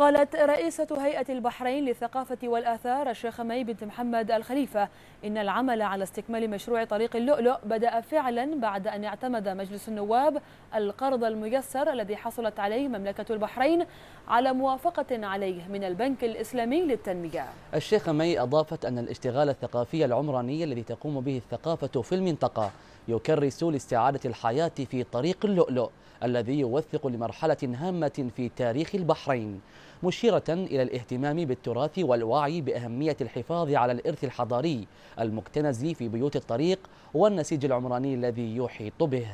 قالت رئيسة هيئة البحرين للثقافة والآثار الشيخة مي بنت محمد الخليفة إن العمل على استكمال مشروع طريق اللؤلؤ بدأ فعلا بعد أن اعتمد مجلس النواب القرض الميسر الذي حصلت عليه مملكة البحرين على موافقة عليه من البنك الإسلامي للتنمية الشيخة مي أضافت أن الاشتغال الثقافي العمراني الذي تقوم به الثقافة في المنطقة يكرس لاستعادة الحياة في طريق اللؤلؤ الذي يوثق لمرحلة هامة في تاريخ البحرين مشيرة إلى الاهتمام بالتراث والوعي بأهمية الحفاظ على الإرث الحضاري المكتنز في بيوت الطريق والنسيج العمراني الذي يحيط به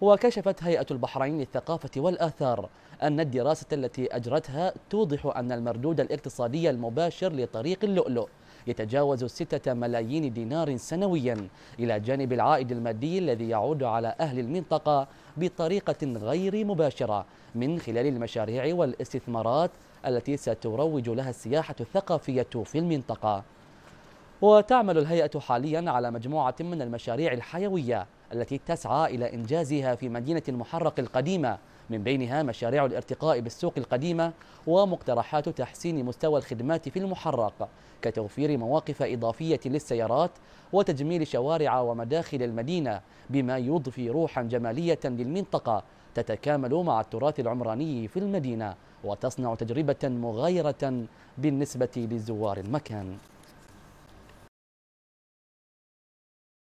وكشفت هيئة البحرين للثقافة والآثار أن الدراسة التي أجرتها توضح أن المردود الاقتصادي المباشر لطريق اللؤلؤ يتجاوز ستة ملايين دينار سنويا إلى جانب العائد المادي الذي يعود على أهل المنطقة بطريقة غير مباشرة من خلال المشاريع والاستثمارات التي ستروج لها السياحة الثقافية في المنطقة وتعمل الهيئة حاليا على مجموعة من المشاريع الحيوية التي تسعى إلى إنجازها في مدينة المحرق القديمة من بينها مشاريع الارتقاء بالسوق القديمة ومقترحات تحسين مستوى الخدمات في المحرق كتوفير مواقف إضافية للسيارات وتجميل شوارع ومداخل المدينة بما يضفي روحا جمالية للمنطقة تتكامل مع التراث العمراني في المدينة وتصنع تجربة مغايرة بالنسبة لزوار المكان